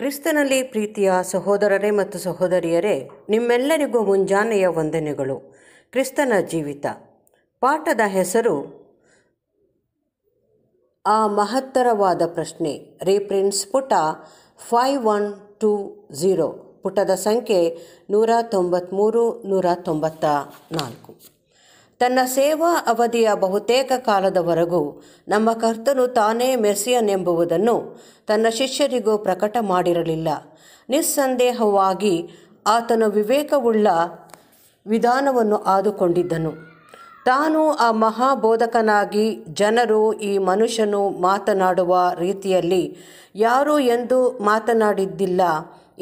ಕ್ರಿಸ್ತನಲ್ಲಿ ಪ್ರೀತಿಯ ಸಹೋದರರೇ ಮತ್ತು ಸಹೋದರಿಯರೇ ನಿಮ್ಮೆಲ್ಲರಿಗೂ ಮುಂಜಾನೆಯ ವಂದನೆಗಳು ಕ್ರಿಸ್ತನ ಜೀವಿತ ಪಾಠದ ಹೆಸರು ಆ ಮಹತ್ತರವಾದ ಪ್ರಶ್ನೆ ರೀಪ್ರಿಂಟ್ಸ್ ಪುಟ ಫೈವ್ ಒನ್ ಟೂ ಝೀರೋ ಪುಟದ ಸಂಖ್ಯೆ ನೂರ ತೊಂಬತ್ತ್ಮೂರು ನೂರ ತೊಂಬತ್ತ ನಾಲ್ಕು ತನ್ನ ಸೇವಾ ಅವಧಿಯ ಬಹುತೇಕ ಕಾಲದವರೆಗೂ ನಮ್ಮ ಕರ್ತನು ತಾನೇ ಎಂಬುವುದನ್ನು ತನ್ನ ಶಿಷ್ಯರಿಗೂ ಪ್ರಕಟ ಮಾಡಿರಲಿಲ್ಲ ನಿಸ್ಸಂದೇಹವಾಗಿ ಆತನು ವಿವೇಕವುಳ್ಳ ವಿಧಾನವನ್ನು ಆದುಕೊಂಡಿದ್ದನು ತಾನು ಆ ಮಹಾಬೋಧಕನಾಗಿ ಜನರು ಈ ಮನುಷ್ಯನು ಮಾತನಾಡುವ ರೀತಿಯಲ್ಲಿ ಯಾರು ಎಂದು ಮಾತನಾಡಿದ್ದಿಲ್ಲ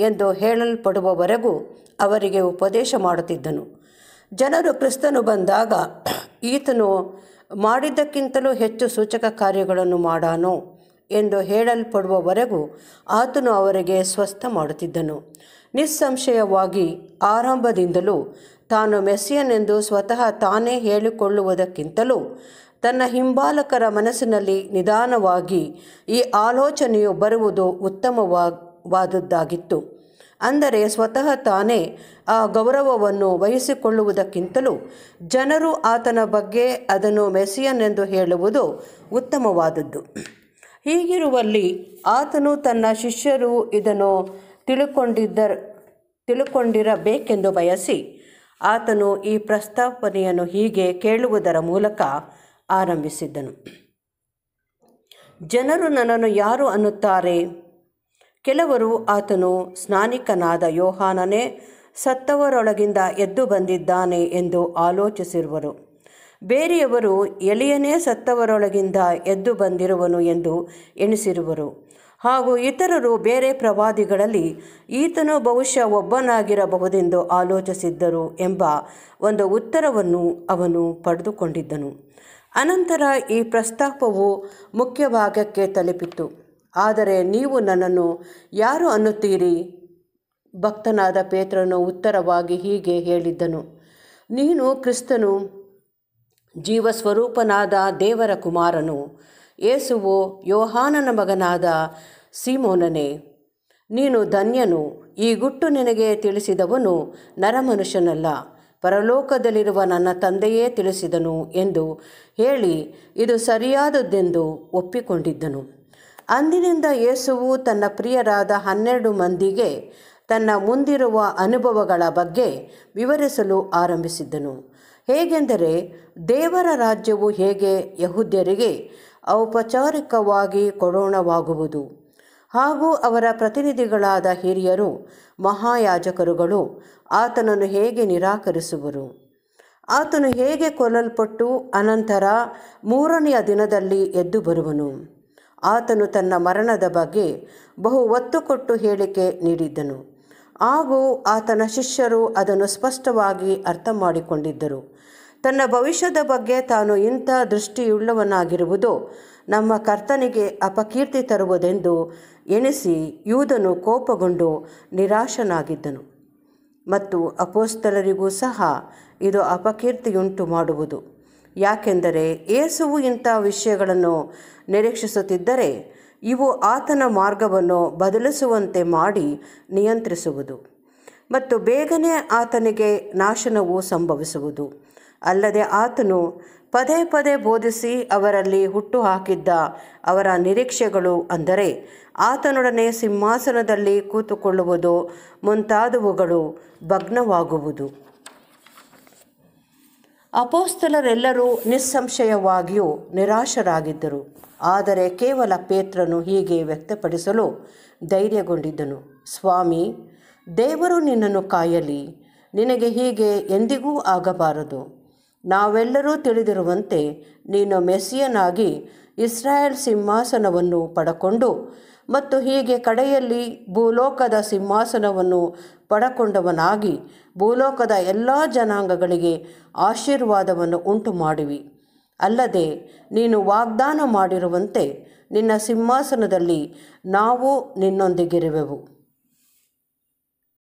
ಎಂದು ಹೇಳಲ್ಪಡುವವರೆಗೂ ಅವರಿಗೆ ಉಪದೇಶ ಮಾಡುತ್ತಿದ್ದನು ಜನರು ಕ್ರಿಸ್ತನು ಬಂದಾಗ ಈತನು ಮಾಡಿದ್ದಕ್ಕಿಂತಲೂ ಹೆಚ್ಚು ಸೂಚಕ ಕಾರ್ಯಗಳನ್ನು ಮಾಡಾನು ಎಂದು ಹೇಳಲ್ಪಡುವವರೆಗೂ ಆತನು ಅವರಿಗೆ ಸ್ವಸ್ಥ ಮಾಡುತ್ತಿದ್ದನು ನಿಸ್ಸಂಶಯವಾಗಿ ಆರಂಭದಿಂದಲೂ ತಾನು ಮೆಸ್ಸಿಯನೆಂದು ಸ್ವತಃ ತಾನೇ ಹೇಳಿಕೊಳ್ಳುವುದಕ್ಕಿಂತಲೂ ತನ್ನ ಹಿಂಬಾಲಕರ ಮನಸ್ಸಿನಲ್ಲಿ ನಿಧಾನವಾಗಿ ಈ ಆಲೋಚನೆಯು ಬರುವುದು ಉತ್ತಮವಾದದ್ದಾಗಿತ್ತು ಅಂದರೆ ಸ್ವತಃ ತಾನೇ ಆ ಗೌರವವನ್ನು ವಹಿಸಿಕೊಳ್ಳುವುದಕ್ಕಿಂತಲೂ ಜನರು ಆತನ ಬಗ್ಗೆ ಅದನ್ನು ಮೆಸಿಯನ್ ಎಂದು ಹೇಳುವುದು ಉತ್ತಮವಾದದ್ದು ಹೀಗಿರುವಲ್ಲಿ ಆತನು ತನ್ನ ಶಿಷ್ಯರು ಇದನ್ನು ತಿಳುಕೊಂಡಿದ್ದ ತಿಳುಕೊಂಡಿರಬೇಕೆಂದು ಬಯಸಿ ಆತನು ಈ ಪ್ರಸ್ತಾಪನೆಯನ್ನು ಹೀಗೆ ಕೇಳುವುದರ ಮೂಲಕ ಆರಂಭಿಸಿದ್ದನು ಜನರು ನನ್ನನ್ನು ಯಾರು ಅನ್ನುತ್ತಾರೆ ಕೆಲವರು ಆತನು ಸ್ನಾನಿಕನಾದ ಯೋಹಾನನೇ ಸತ್ತವರೊಳಗಿಂದ ಎದ್ದು ಬಂದಿದ್ದಾನೆ ಎಂದು ಆಲೋಚಿಸಿರುವರು ಬೇರೆಯವರು ಎಲಿಯನೇ ಸತ್ತವರೊಳಗಿಂದ ಎದ್ದು ಬಂದಿರುವನು ಎಂದು ಎಣಿಸಿರುವರು ಹಾಗೂ ಇತರರು ಬೇರೆ ಪ್ರವಾದಿಗಳಲ್ಲಿ ಈತನು ಬಹುಶಃ ಒಬ್ಬನಾಗಿರಬಹುದೆಂದು ಆಲೋಚಿಸಿದ್ದರು ಎಂಬ ಒಂದು ಉತ್ತರವನ್ನು ಅವನು ಪಡೆದುಕೊಂಡಿದ್ದನು ಅನಂತರ ಈ ಪ್ರಸ್ತಾಪವು ಮುಖ್ಯ ಭಾಗಕ್ಕೆ ತಲುಪಿತು ಆದರೆ ನೀವು ನನ್ನನ್ನು ಯಾರು ಅನ್ನುತ್ತೀರಿ ಭಕ್ತನಾದ ಪೇತ್ರನು ಉತ್ತರವಾಗಿ ಹೀಗೆ ಹೇಳಿದ್ದನು ನೀನು ಕ್ರಿಸ್ತನು ಜೀವಸ್ವರೂಪನಾದ ದೇವರ ಕುಮಾರನು ಏಸುವು ಯೋಹಾನನ ಮಗನಾದ ಸೀಮೋನನೇ ನೀನು ಧನ್ಯನು ಈ ಗುಟ್ಟು ನಿನಗೆ ತಿಳಿಸಿದವನು ನರಮನುಷ್ಯನಲ್ಲ ಪರಲೋಕದಲ್ಲಿರುವ ನನ್ನ ತಂದೆಯೇ ತಿಳಿಸಿದನು ಎಂದು ಹೇಳಿ ಇದು ಸರಿಯಾದದ್ದೆಂದು ಒಪ್ಪಿಕೊಂಡಿದ್ದನು ಅಂದಿನಿಂದ ಯೇಸುವು ತನ್ನ ಪ್ರಿಯರಾದ ಹನ್ನೆರಡು ಮಂದಿಗೆ ತನ್ನ ಮುಂದಿರುವ ಅನುಭವಗಳ ಬಗ್ಗೆ ವಿವರಿಸಲು ಆರಂಭಿಸಿದ್ದನು ಹೇಗೆಂದರೆ ದೇವರ ರಾಜ್ಯವು ಹೇಗೆ ಯಹೂದ್ಯರಿಗೆ ಔಪಚಾರಿಕವಾಗಿ ಕೊಡೋಣವಾಗುವುದು ಹಾಗೂ ಅವರ ಪ್ರತಿನಿಧಿಗಳಾದ ಹಿರಿಯರು ಮಹಾಯಾಜಕರುಗಳು ಆತನನ್ನು ಹೇಗೆ ನಿರಾಕರಿಸುವರು ಆತನು ಹೇಗೆ ಕೊಲ್ಲಲ್ಪಟ್ಟು ಅನಂತರ ಮೂರನೆಯ ದಿನದಲ್ಲಿ ಎದ್ದು ಬರುವನು ಆತನು ತನ್ನ ಮರಣದ ಬಗ್ಗೆ ಬಹು ಒತ್ತು ಕೊಟ್ಟು ಹೇಳಿಕೆ ನೀಡಿದ್ದನು ಹಾಗೂ ಆತನ ಶಿಷ್ಯರು ಅದನ್ನು ಸ್ಪಷ್ಟವಾಗಿ ಅರ್ಥ ಮಾಡಿಕೊಂಡಿದ್ದರು ತನ್ನ ಭವಿಷ್ಯದ ಬಗ್ಗೆ ತಾನು ಇಂಥ ದೃಷ್ಟಿಯುಳ್ಳವನಾಗಿರುವುದು ನಮ್ಮ ಕರ್ತನಿಗೆ ಅಪಕೀರ್ತಿ ತರುವುದೆಂದು ಎಣಿಸಿ ಯೂದನು ಕೋಪಗೊಂಡು ನಿರಾಶನಾಗಿದ್ದನು ಮತ್ತು ಅಪೋಸ್ತಲರಿಗೂ ಸಹ ಇದು ಅಪಕೀರ್ತಿಯುಂಟು ಮಾಡುವುದು ಯಾಕೆಂದರೆ ಏಸುವು ಇಂಥ ವಿಷಯಗಳನ್ನು ನಿರೀಕ್ಷಿಸುತ್ತಿದ್ದರೆ ಇವು ಆತನ ಮಾರ್ಗವನ್ನು ಬದಲಿಸುವಂತೆ ಮಾಡಿ ನಿಯಂತ್ರಿಸುವುದು ಮತ್ತು ಬೇಗನೆ ಆತನಿಗೆ ನಾಶನವು ಸಂಭವಿಸುವುದು ಅಲ್ಲದೆ ಆತನು ಪದೇ ಪದೇ ಬೋಧಿಸಿ ಅವರಲ್ಲಿ ಹುಟ್ಟು ಹಾಕಿದ್ದ ಅವರ ನಿರೀಕ್ಷೆಗಳು ಅಂದರೆ ಆತನೊಡನೆ ಸಿಂಹಾಸನದಲ್ಲಿ ಕೂತುಕೊಳ್ಳುವುದು ಮುಂತಾದವುಗಳು ಭಗ್ನವಾಗುವುದು ಅಪೋಸ್ತಲರೆಲ್ಲರೂ ನಿಸ್ಸಂಶಯವಾಗಿಯೂ ನಿರಾಶರಾಗಿದ್ದರು ಆದರೆ ಕೇವಲ ಪೇತ್ರನು ಹೀಗೆ ವ್ಯಕ್ತಪಡಿಸಲು ಧೈರ್ಯಗೊಂಡಿದ್ದನು ಸ್ವಾಮಿ ದೇವರು ನಿನ್ನನ್ನು ಕಾಯಲಿ ನಿನಗೆ ಹೀಗೆ ಎಂದಿಗೂ ಆಗಬಾರದು ನಾವೆಲ್ಲರೂ ತಿಳಿದಿರುವಂತೆ ನೀನು ಮೆಸ್ಸಿಯನಾಗಿ ಇಸ್ರಾಯೇಲ್ ಸಿಂಹಾಸನವನ್ನು ಪಡಕೊಂಡು ಮತ್ತು ಹೀಗೆ ಕಡೆಯಲ್ಲಿ ಭೂಲೋಕದ ಸಿಂಹಾಸನವನ್ನು ಪಡಕೊಂಡವನಾಗಿ ಭೂಲೋಕದ ಎಲ್ಲ ಜನಾಂಗಗಳಿಗೆ ಆಶೀರ್ವಾದವನ್ನು ಉಂಟು ಮಾಡುವಿ ಅಲ್ಲದೆ ನೀನು ವಾಗ್ದಾನ ಮಾಡಿರುವಂತೆ ನಿನ್ನ ಸಿಂಹಾಸನದಲ್ಲಿ ನಾವು ನಿನ್ನೊಂದಿಗಿರುವೆವು